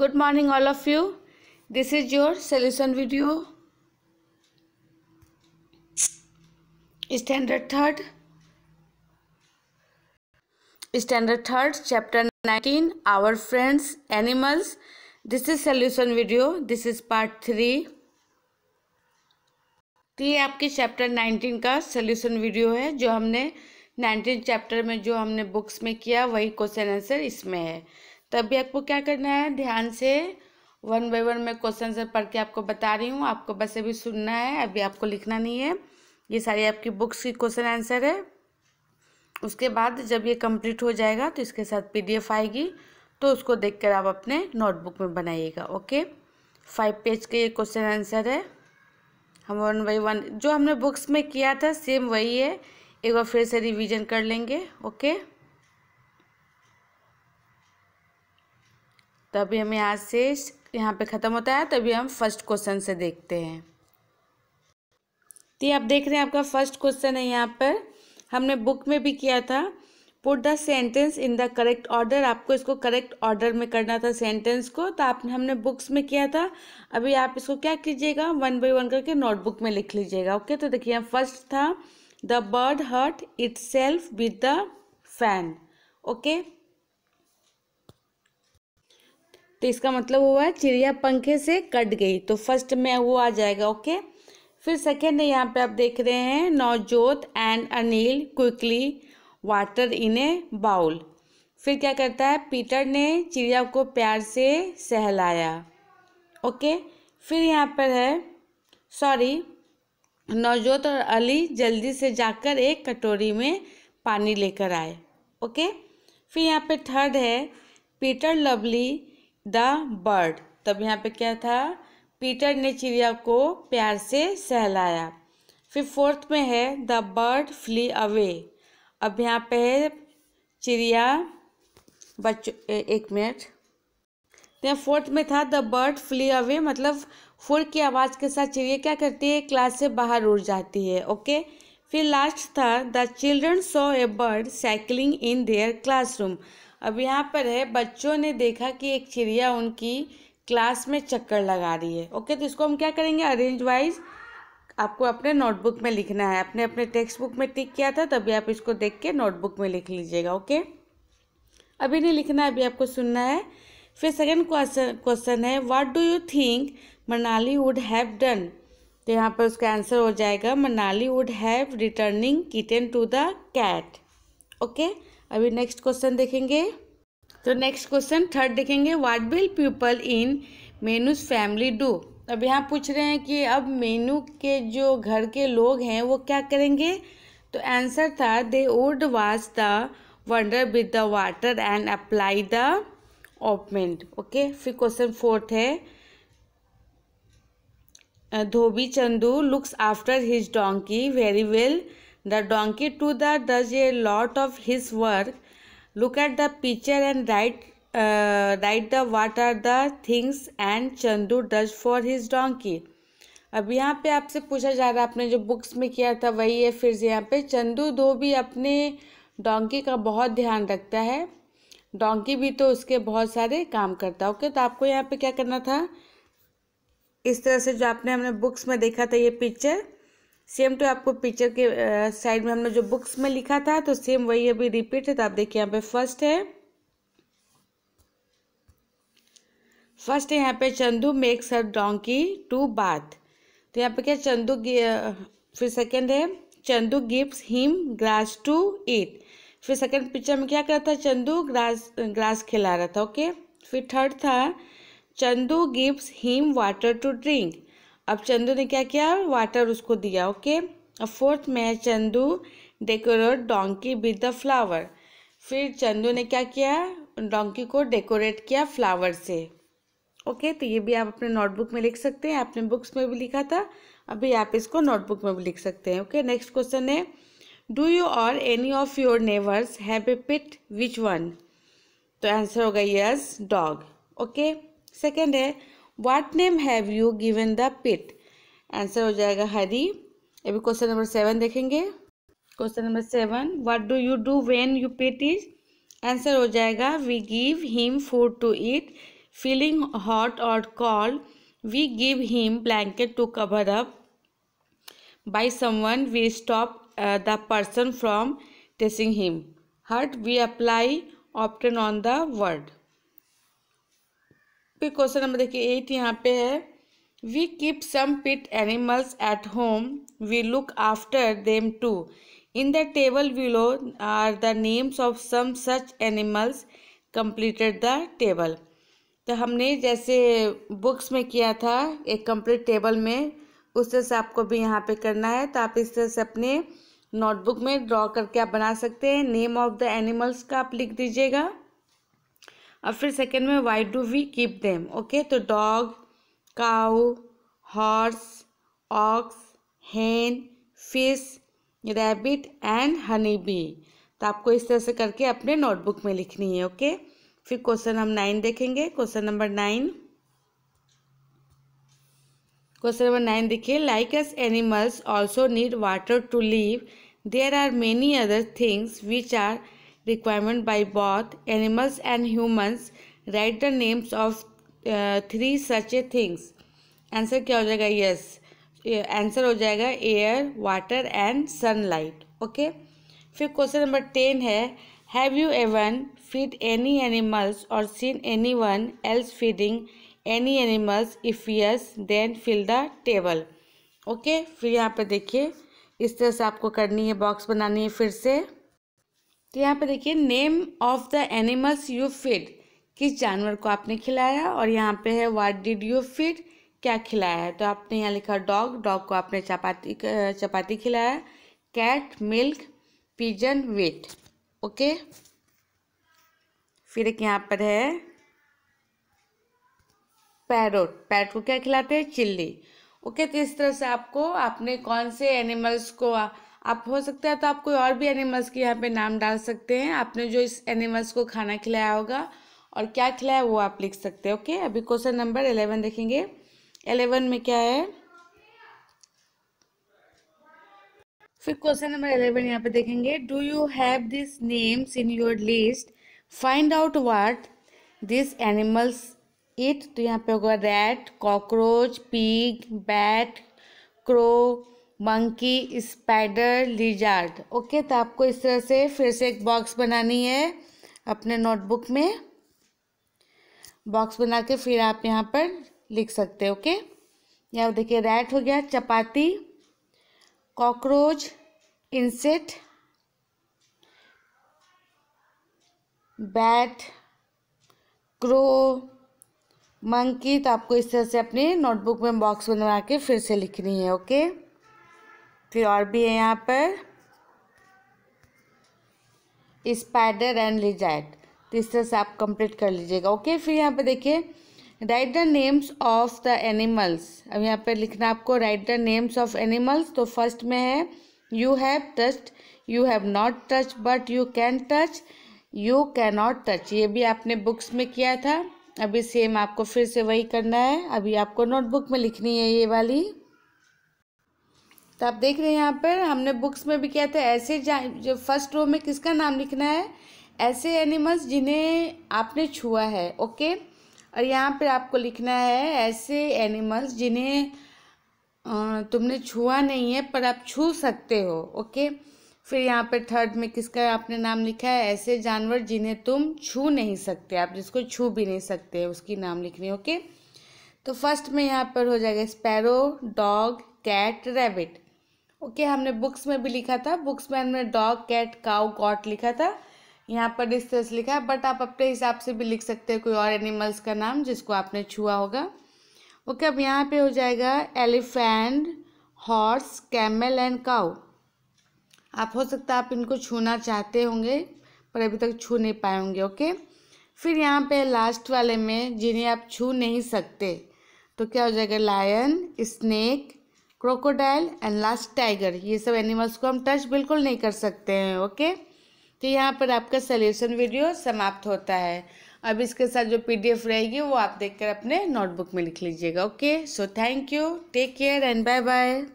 good morning all of you this is your solution video standard third standard third chapter 19 our friends animals this is solution video this is part 3 ये आपके chapter 19 का solution video है जो हमने 19 chapter में जो हमने books में किया वही क्वेश्चन आंसर इसमें है तभी आपको क्या करना है ध्यान से वन बाई वन में क्वेश्चन से पढ़ के आपको बता रही हूँ आपको बस अभी सुनना है अभी आपको लिखना नहीं है ये सारी आपकी बुक्स की क्वेश्चन आंसर है उसके बाद जब ये कंप्लीट हो जाएगा तो इसके साथ पीडीएफ आएगी तो उसको देखकर आप अपने नोटबुक में बनाइएगा ओके फाइव पेज के ये क्वेश्चन आंसर है हम वन बाई वन जो हमने बुक्स में किया था सेम वही है एक बार फिर से रिवीजन कर लेंगे ओके तो अभी हमें आज से यहाँ पे ख़त्म होता है तभी हम फर्स्ट क्वेश्चन से देखते हैं तो आप देख रहे हैं आपका फर्स्ट क्वेश्चन है यहाँ पर हमने बुक में भी किया था put the sentence in the correct order आपको इसको करेक्ट ऑर्डर में करना था सेंटेंस को तो आपने हमने बुक्स में किया था अभी आप इसको क्या कीजिएगा वन बाई वन करके नोटबुक में लिख लीजिएगा ओके तो देखिए फर्स्ट था the bird hurt itself with the fan okay तो इसका मतलब हुआ है चिड़िया पंखे से कट गई तो फर्स्ट में वो आ जाएगा ओके फिर सेकेंड यहाँ पे आप देख रहे हैं Navjot and Anil quickly water in a bowl फिर क्या करता है पीटर ने चिड़िया को प्यार से सहलाया ओके फिर यहाँ पर है सॉरी नवजोत और अली जल्दी से जाकर एक कटोरी में पानी लेकर आए ओके फिर यहाँ पे थर्ड है पीटर लवली द बर्ड तब यहाँ पे क्या था पीटर ने चिड़िया को प्यार से सहलाया फिर फोर्थ में है द बर्ड फ्ली अवे अब यहाँ पे है चिड़िया बच्चों एक मिनट तो फोर्थ में था द बर्ड फ्ली अवे मतलब फुर की आवाज़ के साथ चिड़िया क्या करती है क्लास से बाहर उड़ जाती है ओके फिर लास्ट था the children saw a bird cycling in their classroom अब यहाँ पर है बच्चों ने देखा कि एक चिड़िया उनकी क्लास में चक्कर लगा रही है ओके तो इसको हम क्या करेंगे अरेंज वाइज आपको अपने नोटबुक में लिखना है आपने अपने टेक्स्ट बुक में टिक किया था तभी आप इसको देख के नोटबुक में लिख लीजिएगा ओके अभी नहीं लिखना अभी आपको सुनना है फिर सेकेंड क्वेश्चन क्वेश्चन है what do you think Manali would have done तो यहाँ पर उसका आंसर हो जाएगा Manali would have returning kitten to the cat okay अभी नेक्स्ट क्वेश्चन देखेंगे तो नेक्स्ट क्वेश्चन थर्ड देखेंगे what will people in Meenu's family do अब यहाँ पूछ रहे हैं कि अब मेनू के जो घर के लोग हैं वो क्या करेंगे तो आंसर था they would wash the wound with the water and apply the ointment okay फिर क्वेश्चन फोर्थ है dhobi Chandu looks after his donkey very well The donkey too does a lot of his work. Look at the picture and write uh, write the what are the things and Chandu does for his donkey. अब यहाँ पे आपसे पूछा जा रहा है आपने जो बुक्स में किया था वही है फिर से यहाँ पे चंदू भी अपने डोंकी का बहुत ध्यान रखता है डोंकी भी तो उसके बहुत सारे काम करता है ओके तो आपको यहाँ पे क्या करना था इस तरह से जो आपने हमने बुक्स में देखा था ये पिक्चर सेम टू आपको पिक्चर के साइड में हमने जो बुक्स में लिखा था तो सेम वही अभी रिपीट है तो आप देखिए यहाँ पे फर्स्ट है फर्स्ट है यहाँ पे Chandu makes her donkey to bath तो यहाँ पे क्या चंदू फिर सेकंड है Chandu gives him grass to eat फिर सेकंड पिक्चर में क्या करता था चंदू ग्रास ग्रास खिला रहा था ओके फिर थर्ड था Chandu gives him water to drink अब चंदू ने क्या किया वाटर उसको दिया ओके अब फोर्थ में है Chandu decorate donkey with the flower फिर चंदू ने क्या किया डोंकी को डेकोरेट किया फ्लावर से ओके तो ये भी आप अपने नोटबुक में लिख सकते हैं आपने बुक्स में भी लिखा था अभी आप इसको नोटबुक में भी लिख सकते हैं ओके नेक्स्ट क्वेश्चन है do you or any of your neighbours have a pet which one तो आंसर होगा यस डॉग ओके सेकेंड है what name have you given the pet answer हो जाएगा हरी अभी क्वेश्चन नंबर सेवन देखेंगे question number seven what do you do when you pet is answer हो जाएगा we give him food to eat feeling hot or cold we give him blanket to cover up by someone we stop the person from teasing him hurt we apply ointment on the wound फिर question number देखिए eight यहाँ पे है we keep some pet animals at home we look after them too in the table below are the names of some such animals completed the table तो हमने जैसे books में किया था एक कंप्लीट टेबल में उस तरह से आपको भी यहाँ पे करना है तो आप इस तरह से अपने नोटबुक में ड्रॉ करके आप बना सकते हैं नेम ऑफ द एनिमल्स का आप लिख दीजिएगा और फिर सेकेंड में why do we keep them okay तो dog cow horse ox hen fish rabbit and honey bee तो आपको इस तरह से करके अपने नोटबुक में लिखनी है ओके फिर क्वेश्चन हम नाइन देखेंगे question number nine question number nine देखिए like as animals also need water to live there are many other things which are requirement by both animals and humans write the names of three such a things answer क्या हो जाएगा yes answer हो जाएगा air water and sunlight okay फिर question number ten है have you ever feed any animals or seen anyone else feeding any animals if yes then fill the table okay फिर यहाँ पर देखिए इस तरह से आपको करनी है बॉक्स बनानी है फिर से तो यहाँ पे देखिए name of the animals you fed किस जानवर को आपने खिलाया और यहाँ पे है वाट डिड यू फिड क्या खिलाया है तो आपने यहाँ लिखा डॉग डॉग को आपने चपाती चपाती खिलाया cat milk pigeon wheat okay फिर एक यहाँ पर है पैरोट पैरोट को क्या खिलाते हैं चिल्ली ओके तो इस तरह से आपको आपने कौन से एनिमल्स को आ, आप हो सकता है तो आप कोई और भी एनिमल्स के यहाँ पे नाम डाल सकते हैं आपने जो इस एनिमल्स को खाना खिलाया होगा और क्या खिलाया वो आप लिख सकते हैं ओके अभी क्वेश्चन नंबर एलेवन देखेंगे एलेवन में क्या है फिर क्वेश्चन नंबर एलेवन यहाँ पे देखेंगे do you have this names in your list find out what this animals eat तो यहाँ पे होगा rat cockroach pig bat crow monkey spider lizard okay तो आपको इस तरह से फिर से एक बॉक्स बनानी है अपने नोटबुक में बॉक्स बना के फिर आप यहाँ पर लिख सकते ओके यहाँ देखिए रैट हो गया chapati cockroach insect bat crow monkey तो आपको इस तरह से अपनी नोटबुक में बॉक्स बनवा के फिर से लिखनी है ओके फिर और भी है यहाँ पर स्पाइडर एंड लिजाइट तो इस तरह से आप कंप्लीट कर लीजिएगा ओके फिर यहाँ पर देखिए write the names of the animals अब यहाँ पर लिखना आपको write the names of animals तो फर्स्ट में है you have touched you have not touch but you can touch you cannot touch ये भी आपने बुक्स में किया था अभी सेम आपको फिर से वही करना है अभी आपको नोटबुक में लिखनी है ये वाली तो आप देख रहे हैं यहाँ पर हमने बुक्स में भी किया था ऐसे जो फर्स्ट रो में किसका नाम लिखना है ऐसे एनिमल्स जिन्हें आपने छुआ है ओके और यहाँ पर आपको लिखना है ऐसे एनिमल्स जिन्हें तुमने छुआ नहीं है पर आप छू सकते हो ओके फिर यहाँ पर थर्ड में किसका आपने नाम लिखा है ऐसे जानवर जिन्हें तुम छू नहीं सकते आप जिसको छू भी नहीं सकते उसकी नाम लिखनी ओके तो फर्स्ट में यहाँ पर हो जाएगा sparrow dog cat rabbit okay okay, हमने बुक्स में भी लिखा था बुक्स में हमने डॉग कैट काउ गॉट लिखा था यहाँ पर इस तरह से लिखा है बट आप अपने हिसाब से भी लिख सकते हैं कोई और एनिमल्स का नाम जिसको आपने छुआ होगा ओके okay, अब यहाँ पे हो जाएगा elephant horse camel and cow आप हो सकता है आप इनको छूना चाहते होंगे पर अभी तक छू नहीं पाए होंगे ओके okay? फिर यहाँ पे लास्ट वाले में जिन्हें आप छू नहीं सकते तो क्या हो जाएगा lion snake crocodile and last tiger ये सब एनिमल्स को हम टच बिल्कुल नहीं कर सकते हैं ओके तो यहाँ पर आपका सल्यूशन वीडियो समाप्त होता है अब इसके साथ जो पीडीएफ रहेगी वो आप देखकर अपने नोटबुक में लिख लीजिएगा okay so thank you take care and bye bye